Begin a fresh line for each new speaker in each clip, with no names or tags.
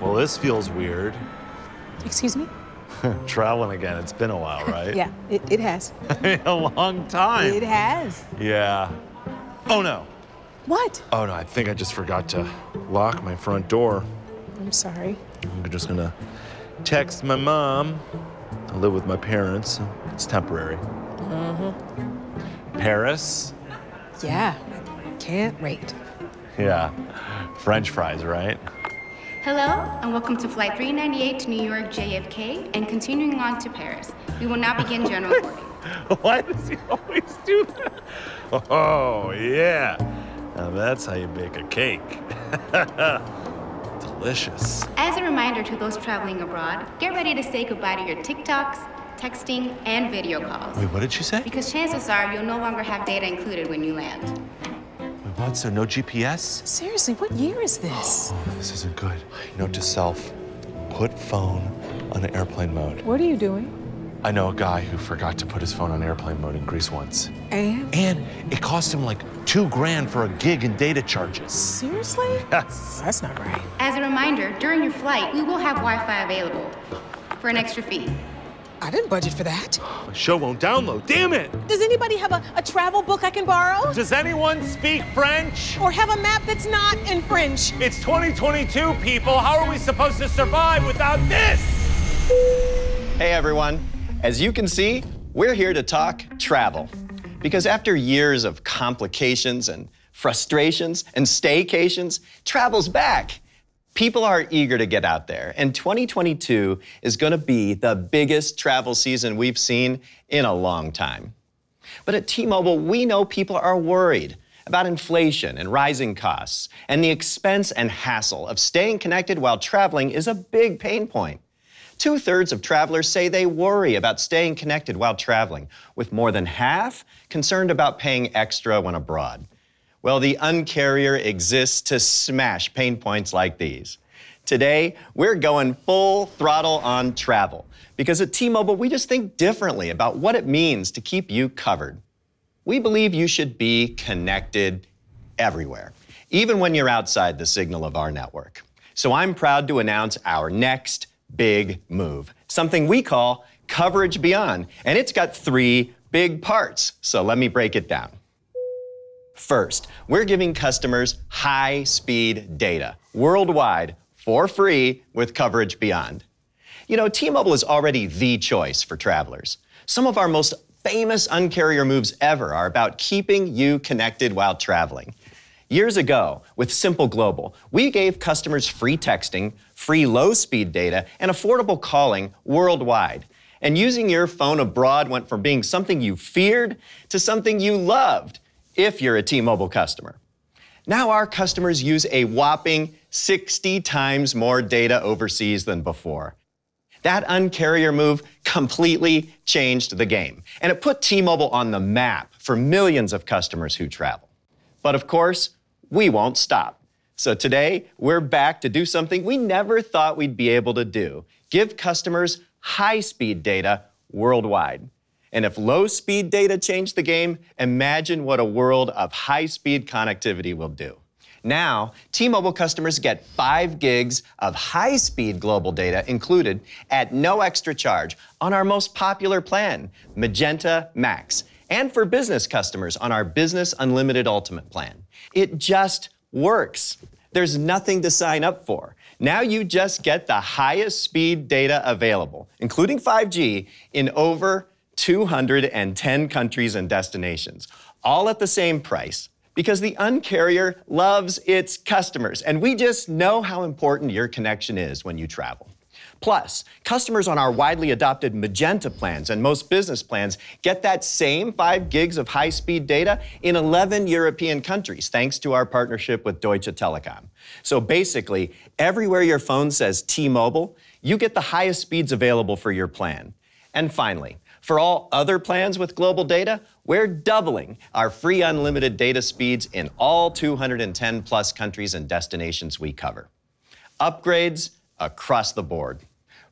Well, this feels weird. Excuse me? Traveling again. It's been a while, right? yeah, it, it has. a long time. It has. Yeah. Oh, no. What? Oh, no, I think I just forgot to lock my front door. I'm sorry. I'm just gonna text my mom. I live with my parents. it's temporary. Mm-hmm. Paris? Yeah, can't wait yeah. French fries, right? Hello, and welcome to Flight 398 to New York JFK and continuing on to Paris. We will now begin general boarding. Why does he always do that? Oh, yeah. Now that's how you bake a cake. Delicious. As a reminder to those traveling abroad, get ready to say goodbye to your TikToks, texting, and video calls. Wait, what did she say? Because chances are you'll no longer have data included when you land so no GPS? Seriously, what year is this? Oh, this isn't good. Note to self, put phone on airplane mode. What are you doing? I know a guy who forgot to put his phone on airplane mode in Greece once. And? And it cost him like two grand for a gig in data charges. Seriously? Yes. That's not right. As a reminder, during your flight, we will have Wi-Fi available for an extra fee. I didn't budget for that. My show won't download, damn it! Does anybody have a, a travel book I can borrow? Does anyone speak French? Or have a map that's not in French? It's 2022, people. How are we supposed to survive without this? Hey, everyone. As you can see, we're here to talk travel. Because after years of complications and frustrations and staycations, travel's back People are eager to get out there, and 2022 is going to be the biggest travel season we've seen in a long time. But at T Mobile, we know people are worried about inflation and rising costs, and the expense and hassle of staying connected while traveling is a big pain point. Two thirds of travelers say they worry about staying connected while traveling, with more than half concerned about paying extra when abroad. Well, the Uncarrier exists to smash pain points like these. Today, we're going full throttle on travel because at T Mobile, we just think differently about what it means to keep you covered. We believe you should be connected everywhere, even when you're outside the signal of our network. So I'm proud to announce our next big move, something we call Coverage Beyond, and it's got three big parts. So let me break it down. First, we're giving customers high speed data worldwide for free with coverage beyond. You know, T Mobile is already the choice for travelers. Some of our most famous uncarrier moves ever are about keeping you connected while traveling. Years ago, with Simple Global, we gave customers free texting, free low speed data, and affordable calling worldwide. And using your phone abroad went from being something you feared to something you loved if you're a T Mobile customer. Now our customers use a whopping 60 times more data overseas than before. That uncarrier move completely changed the game, and it put T Mobile on the map for millions of customers who travel. But of course, we won't stop. So today, we're back to do something we never thought we'd be able to do give customers high speed data worldwide. And if low speed data changed the game, imagine what a world of high speed connectivity will do. Now, T Mobile customers get 5 gigs of high speed global data included at no extra charge on our most popular plan, Magenta Max, and for business customers on our Business Unlimited Ultimate plan. It just works. There's nothing to sign up for. Now you just get the highest speed data available, including 5G, in over 210 countries and destinations, all at the same price, because the Uncarrier loves its customers, and we just know how important your connection is when you travel. Plus, customers on our widely adopted Magenta plans and most business plans get that same 5 gigs of high speed data in 11 European countries, thanks to our partnership with Deutsche Telekom. So basically, everywhere your phone says T Mobile, you get the highest speeds available for your plan. And finally, for all other plans with global data, we're doubling our free unlimited data speeds in all 210 plus countries and destinations we cover. Upgrades across the board.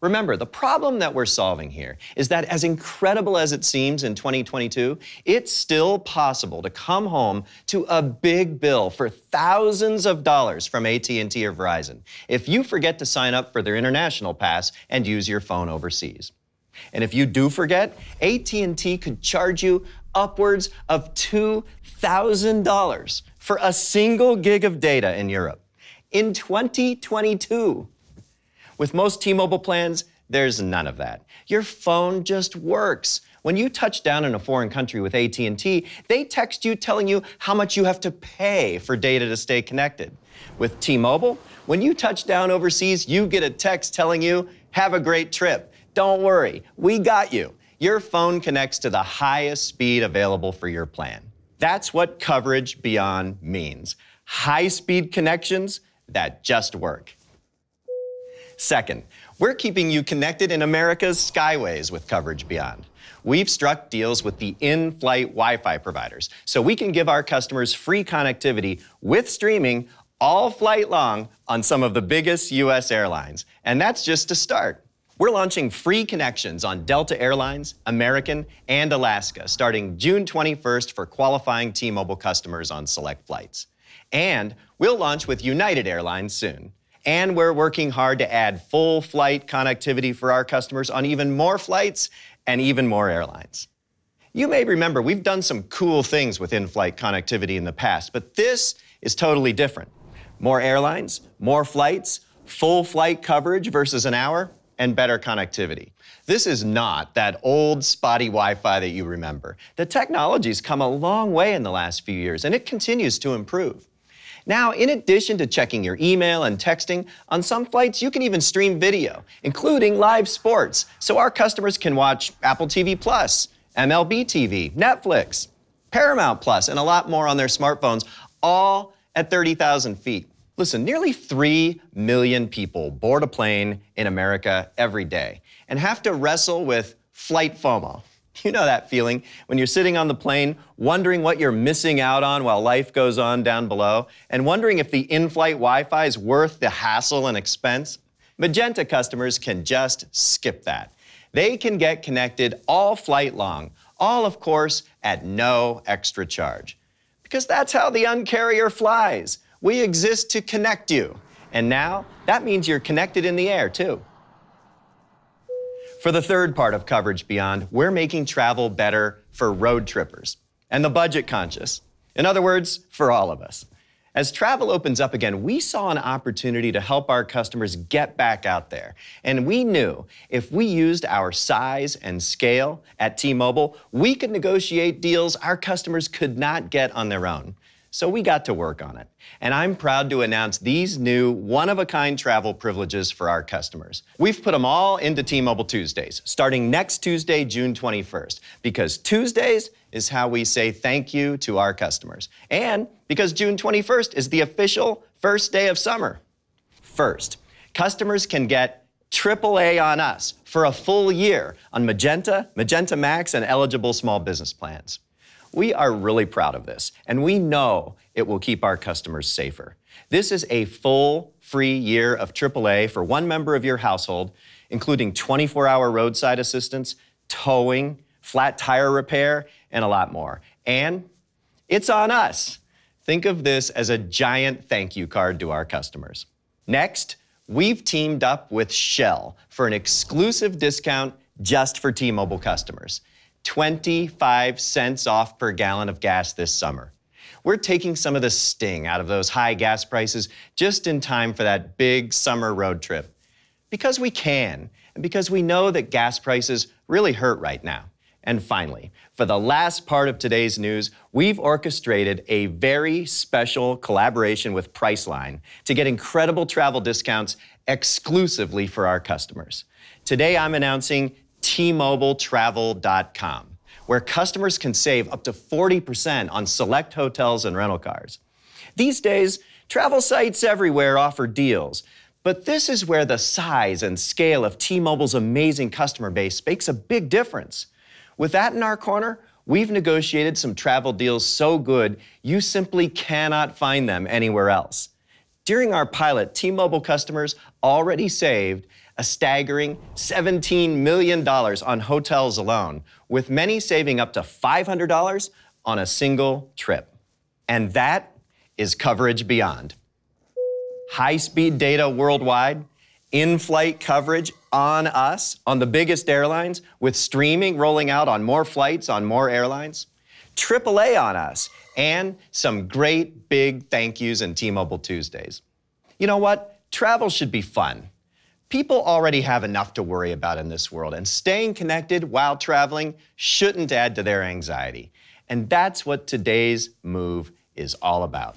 Remember, the problem that we're solving here is that as incredible as it seems in 2022, it's still possible to come home to a big bill for thousands of dollars from AT&T or Verizon if you forget to sign up for their international pass and use your phone overseas. And if you do forget, AT&T could charge you upwards of $2,000 for a single gig of data in Europe in 2022. With most T-Mobile plans, there's none of that. Your phone just works. When you touch down in a foreign country with AT&T, they text you telling you how much you have to pay for data to stay connected. With T-Mobile, when you touch down overseas, you get a text telling you, "Have a great trip." Don't worry, we got you. Your phone connects to the highest speed available for your plan. That's what coverage beyond means. High speed connections that just work. Second, we're keeping you connected in America's skyways with Coverage Beyond. We've struck deals with the in flight Wi Fi providers so we can give our customers free connectivity with streaming all flight long on some of the biggest U.S. airlines. And that's just to start. We're launching free connections on Delta Airlines, American, and Alaska starting June 21st for qualifying T Mobile customers on select flights. And we'll launch with United Airlines soon. And we're working hard to add full flight connectivity for our customers on even more flights and even more airlines. You may remember we've done some cool things with in flight connectivity in the past, but this is totally different. More airlines, more flights, full flight coverage versus an hour and better connectivity. This is not that old spotty Wi-Fi that you remember. The technology's come a long way in the last few years and it continues to improve. Now, in addition to checking your email and texting, on some flights you can even stream video, including live sports, so our customers can watch Apple TV Plus, MLB TV, Netflix, Paramount Plus, and a lot more on their smartphones, all at 30,000 feet. Listen, nearly 3 million people board a plane in America every day and have to wrestle with flight FOMO. You know that feeling when you're sitting on the plane, wondering what you're missing out on while life goes on down below, and wondering if the in flight Wi Fi is worth the hassle and expense. Magenta customers can just skip that. They can get connected all flight long, all, of course, at no extra charge. Because that's how the uncarrier flies we exist to connect you. And now, that means you're connected in the air, too. For the third part of Coverage Beyond, we're making travel better for road trippers and the budget conscious. In other words, for all of us. As travel opens up again, we saw an opportunity to help our customers get back out there. And we knew if we used our size and scale at T Mobile, we could negotiate deals our customers could not get on their own. So we got to work on it. And I'm proud to announce these new one of a kind travel privileges for our customers. We've put them all into T Mobile Tuesdays, starting next Tuesday, June 21st, because Tuesdays is how we say thank you to our customers. And because June 21st is the official first day of summer. First, customers can get AAA on us for a full year on Magenta, Magenta Max, and eligible small business plans. We are really proud of this, and we know it will keep our customers safer. This is a full free year of AAA for one member of your household, including 24 hour roadside assistance, towing, flat tire repair, and a lot more. And it's on us. Think of this as a giant thank you card to our customers. Next, we've teamed up with Shell for an exclusive discount just for T Mobile customers. 25 cents off per gallon of gas this summer. We're taking some of the sting out of those high gas prices just in time for that big summer road trip. Because we can, and because we know that gas prices really hurt right now. And finally, for the last part of today's news, we've orchestrated a very special collaboration with Priceline to get incredible travel discounts exclusively for our customers. Today, I'm announcing T-MobileTravel.com, where customers can save up to 40% on select hotels and rental cars. These days, travel sites everywhere offer deals, but this is where the size and scale of T-Mobile's amazing customer base makes a big difference. With that in our corner, we've negotiated some travel deals so good, you simply cannot find them anywhere else. During our pilot, T-Mobile customers already saved a staggering $17 million on hotels alone, with many saving up to $500 on a single trip. And that is coverage beyond. High speed data worldwide, in flight coverage on us, on the biggest airlines, with streaming rolling out on more flights, on more airlines, AAA on us, and some great big thank yous and T Mobile Tuesdays. You know what? Travel should be fun. People already have enough to worry about in this world, and staying connected while traveling shouldn't add to their anxiety. And that's what today's move is all about.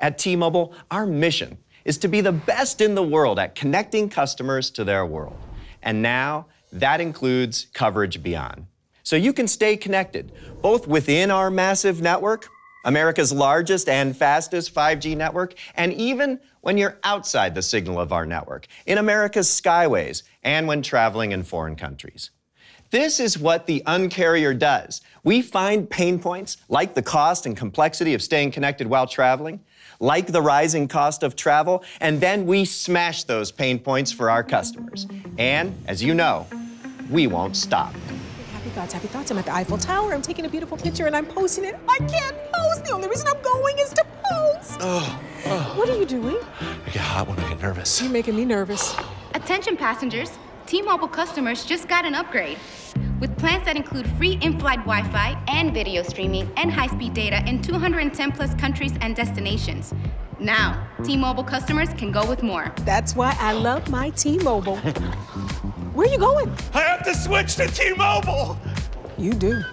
At T Mobile, our mission is to be the best in the world at connecting customers to their world. And now that includes coverage beyond. So you can stay connected both within our massive network America's largest and fastest 5G network, and even when you're outside the signal of our network, in America's skyways, and when traveling in foreign countries. This is what the uncarrier does. We find pain points like the cost and complexity of staying connected while traveling, like the rising cost of travel, and then we smash those pain points for our customers. And as you know, we won't stop happy thoughts, happy thoughts. I'm at the Eiffel Tower. I'm taking a beautiful picture and I'm posting it. I can't post. The only reason I'm going is to post. Oh, oh. What are you doing? I get hot when I get nervous. You're making me nervous. Attention, passengers. T-Mobile customers just got an upgrade. With plans that include free in-flight Wi-Fi and video streaming and high-speed data in 210 plus countries and destinations. Now, T-Mobile customers can go with more. That's why I love my T-Mobile. Where are you going? I have to switch to T-Mobile. You do.